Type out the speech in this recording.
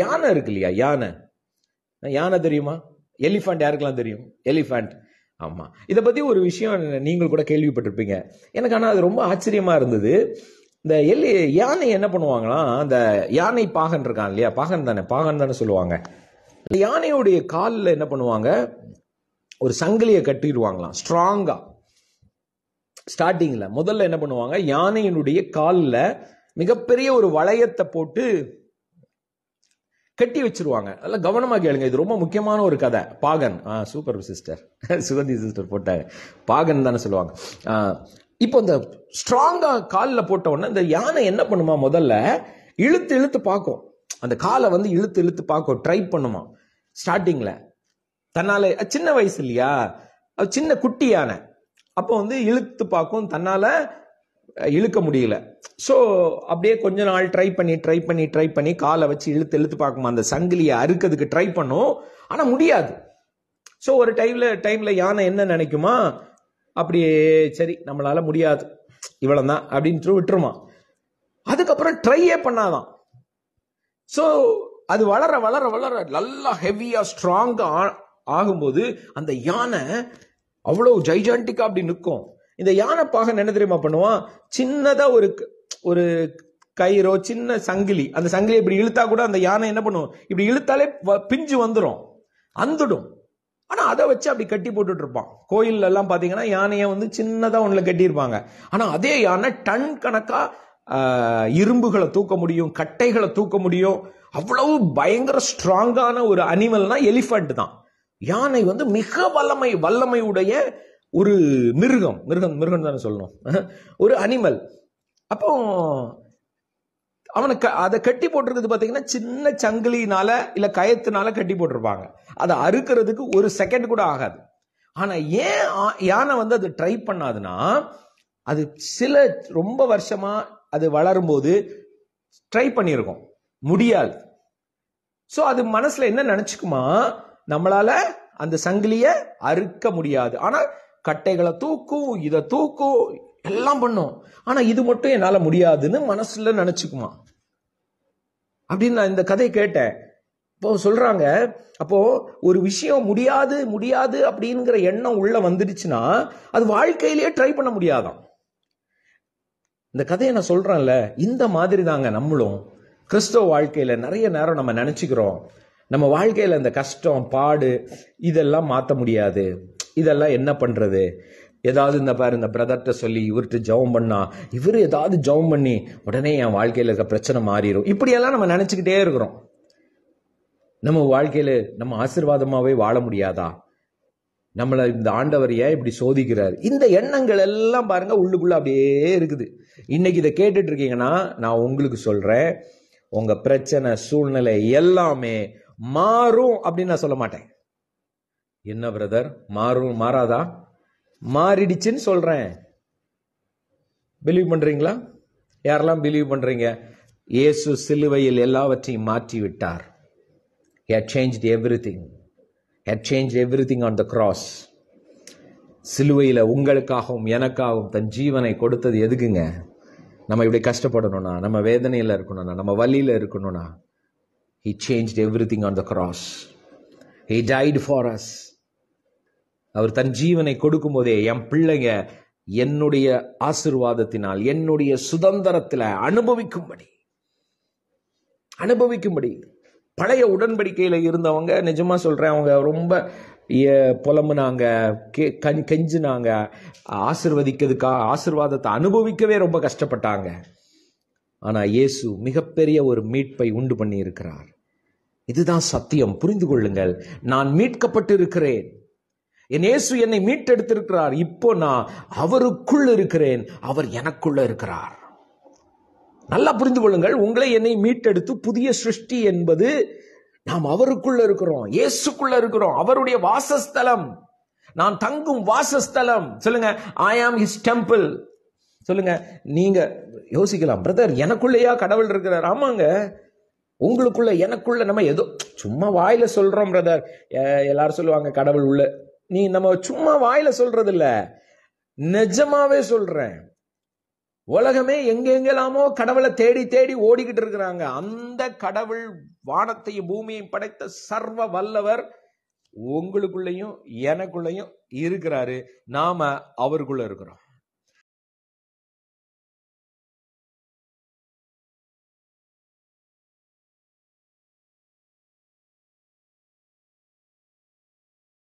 யானை இருக்கு இல்லையா யானை யானை தெரியுமா எலிஃபண்ட் யாருக்கெல்லாம் தெரியும் எலிஃபண்ட் ஆமாம் இதை பற்றி ஒரு விஷயம் நீங்கள் கூட கேள்விப்பட்டிருப்பீங்க எனக்கு ஆனால் அது ரொம்ப ஆச்சரியமாக இருந்தது இந்த எலி யானை என்ன பண்ணுவாங்களாம் அந்த யானை பாகன் இருக்கான் இல்லையா பாகன் தானே பாகன் தானே சொல்லுவாங்க யானையுடைய காலில் என்ன பண்ணுவாங்க ஒரு சங்கிலியை கட்டிடுவாங்களாம் ஸ்ட்ராங்காக ஸ்டார்டிங்கில் முதல்ல என்ன பண்ணுவாங்க யானையினுடைய காலில் மிகப்பெரிய ஒரு வளையத்தை போட்டு கட்டி வச்சிருவாங்க அதெல்லாம் கவனமாக கேளுங்க இது ரொம்ப முக்கியமான ஒரு கதை பாகன் ஆ சூப்பர் சிஸ்டர் சுகந்தி சிஸ்டர் போட்டாங்க பாகன் தானே சொல்லுவாங்க இப்போ இந்த ஸ்ட்ராங்காக காலில் போட்ட உடனே இந்த யானை என்ன பண்ணுமா முதல்ல இழுத்து இழுத்து பார்க்கும் அந்த காலை வந்து இழுத்து இழுத்து பார்க்கும் ட்ரை பண்ணுமா ஸ்டார்டிங்கில் தன்னால் சின்ன வயசு இல்லையா அது சின்ன குட்டி யானை அப்போ வந்து இழுத்து பார்க்கும் தன்னால் இழுக்க முடியல ஸோ அப்படியே கொஞ்ச நாள் ட்ரை பண்ணி ட்ரை பண்ணி ட்ரை பண்ணி காலை வச்சு இழுத்து இழுத்து பார்க்குமா அந்த சங்கிலியை அறுக்கிறதுக்கு ட்ரை பண்ணும் ஆனால் முடியாது ஸோ ஒரு டைமில் டைமில் யானை என்ன நினைக்குமா அப்படியே சரி நம்மளால் முடியாது இவ்வளோ தான் அப்படின்ட்டு விட்டுருமா அதுக்கப்புறம் ட்ரையே பண்ணாதான் ஸோ அது வளர வளர வளர நல்லா ஹெவியாக ஸ்ட்ராங்காக ஆகும்போது அந்த யானை அவ்வளோ ஜைஜான்டிக்காக அப்படி நிற்கும் இந்த யானைப்பாக என்ன தெரியுமா பண்ணுவான் சின்னதா ஒரு ஒரு கயிறோ சின்ன சங்கிலி அந்த சங்கிலி இப்படி இழுத்தா கூட அந்த யானை என்ன பண்ணுவோம் இப்படி இழுத்தாலே பிஞ்சு வந்துடும் அந்துடும் ஆனா அதை வச்சு அப்படி கட்டி போட்டுட்டு இருப்பான் கோயில் எல்லாம் பாத்தீங்கன்னா யானையை வந்து சின்னதா ஒண்ணுல கட்டியிருப்பாங்க ஆனா அதே யானை டன் கணக்கா இரும்புகளை தூக்க முடியும் கட்டைகளை தூக்க முடியும் அவ்வளவு பயங்கர ஸ்ட்ராங்கான ஒரு அனிமல்னா எலிஃபண்ட் தான் யானை வந்து மிக வல்லமை வல்லமையுடைய ஒரு மிருகம் மிருகம் மிருகம் தானே சொல்லணும் ஒரு அனிமல் அப்போ அவனை க அதை கட்டி போட்டிருக்கிறது பார்த்தீங்கன்னா சின்ன சங்கிலினால இல்லை கயத்தினால கட்டி போட்டிருப்பாங்க அதை அறுக்கிறதுக்கு ஒரு செகண்ட் கூட ஆகாது ஆனால் ஏன் யானை வந்து அது ட்ரை பண்ணாதுன்னா அது சில ரொம்ப வருஷமாக அது வளரும்போது ட்ரை பண்ணியிருக்கோம் முடியாது ஸோ அது மனசில் என்ன நினச்சிக்குமா நம்மளால அந்த சங்கிலியை அறுக்க முடியாது ஆனால் கட்டைகளை தூக்கும் இதை தூக்கும் எல்லாம் பண்ணும் ஆனா இது மட்டும் என்னால முடியாதுன்னு மனசுல நினைச்சுக்குமா அப்படின்னு நான் இந்த கதை கேட்டேன் இப்போ சொல்றாங்க அப்போ ஒரு விஷயம் முடியாது முடியாது அப்படிங்கிற எண்ணம் உள்ள வந்துடுச்சுன்னா அது வாழ்க்கையிலேயே ட்ரை பண்ண முடியாதான் இந்த கதையை நான் சொல்றேன்ல இந்த மாதிரி தாங்க நம்மளும் கிறிஸ்தவ வாழ்க்கையில நிறைய நேரம் நம்ம நினைச்சுக்கிறோம் நம்ம வாழ்க்கையில இந்த கஷ்டம் பாடு இதெல்லாம் மாற்ற முடியாது இதெல்லாம் என்ன பண்ணுறது ஏதாவது இந்த பாரு இந்த பிரதர்கிட்ட சொல்லி இவர்கிட்ட ஜவம் பண்ணா இவர் ஏதாவது ஜவம் பண்ணி உடனே என் வாழ்க்கையில் இருக்க பிரச்சனை மாறிடும் இப்படியெல்லாம் நம்ம நினச்சிக்கிட்டே இருக்கிறோம் நம்ம வாழ்க்கையில் நம்ம ஆசிர்வாதமாகவே வாழ முடியாதா நம்மளை இந்த ஆண்டவர் ஏன் இப்படி சோதிக்கிறார் இந்த எண்ணங்கள் எல்லாம் பாருங்க உள்ளுக்குள்ள அப்படியே இருக்குது இன்னைக்கு இதை கேட்டுட்டு இருக்கீங்கன்னா நான் உங்களுக்கு சொல்றேன் உங்க பிரச்சனை சூழ்நிலை எல்லாமே மாறும் அப்படின்னு நான் சொல்ல மாட்டேன் என்ன பிரதர் மாறும் மாறாதா மாறிடுச்சுன்னு சொல்கிறேன் பிலீவ் பண்ணுறீங்களா யாரெல்லாம் பிலீவ் பண்ணுறீங்க இயேசு சிலுவையில் எல்லாவற்றையும் மாற்றி விட்டார் had change everything change everything on the cross சிலுவையில் உங்களுக்காகவும் எனக்காகவும் தன் ஜீவனை கொடுத்தது எதுக்குங்க நம்ம இப்படி கஷ்டப்படணும்னா நம்ம வேதனையில் இருக்கணும்னா நம்ம வழியில் இருக்கணும்னா he change everything on the cross he died for us அவர் தன் ஜீவனை கொடுக்கும் போதே என் பிள்ளைங்க என்னுடைய ஆசிர்வாதத்தினால் என்னுடைய சுதந்திரத்தில் அனுபவிக்கும்படி அனுபவிக்கும்படி பழைய உடன்படிக்கையில் இருந்தவங்க நிஜமா சொல்கிறேன் அவங்க ரொம்ப புலம்புனாங்க கே கண் கெஞ்சினாங்க ஆசிர்வதிக்கிறதுக்காக ஆசிர்வாதத்தை அனுபவிக்கவே ரொம்ப கஷ்டப்பட்டாங்க ஆனால் இயேசு மிகப்பெரிய ஒரு மீட்பை உண்டு பண்ணி இருக்கிறார் இதுதான் சத்தியம் புரிந்து கொள்ளுங்கள் நான் மீட்கப்பட்டு இருக்கிறேன் என் இயேசு என்னை மீட்டெடுத்திருக்கிறார் இப்போ நான் அவருக்குள் இருக்கிறேன் அவர் எனக்குள்ள இருக்கிறார் நல்லா புரிந்து கொள்ளுங்கள் உங்களை என்னை மீட்டெடுத்து புதிய சிருஷ்டி என்பது நாம் அவருக்குள்ள இருக்கிறோம் இயேசுக்குள்ள இருக்கிறோம் அவருடைய வாசஸ்தலம் நான் தங்கும் வாசஸ்தலம் சொல்லுங்க ஐ ஆம் ஹிஸ் டெம்பிள் சொல்லுங்க நீங்க யோசிக்கலாம் பிரதர் எனக்குள்ளேயா கடவுள் இருக்கிறார் ஆமாங்க உங்களுக்குள்ள எனக்குள்ள நம்ம ஏதோ சும்மா வாயில சொல்றோம் பிரதர் எல்லாரும் சொல்லுவாங்க கடவுள் உள்ள நீ நம்ம சும்மா வாயில சொல்றது இல்ல நிஜமாவே சொல்றேன் உலகமே எங்கெங்கெல்லாமோ கடவுளை தேடி தேடி ஓடிக்கிட்டு இருக்கிறாங்க அந்த கடவுள் வானத்தையும் பூமியையும் படைத்த சர்வ வல்லவர் உங்களுக்குள்ளேயும் எனக்குள்ளையும் இருக்கிறாரு நாம அவருக்குள்ள இருக்கிறோம்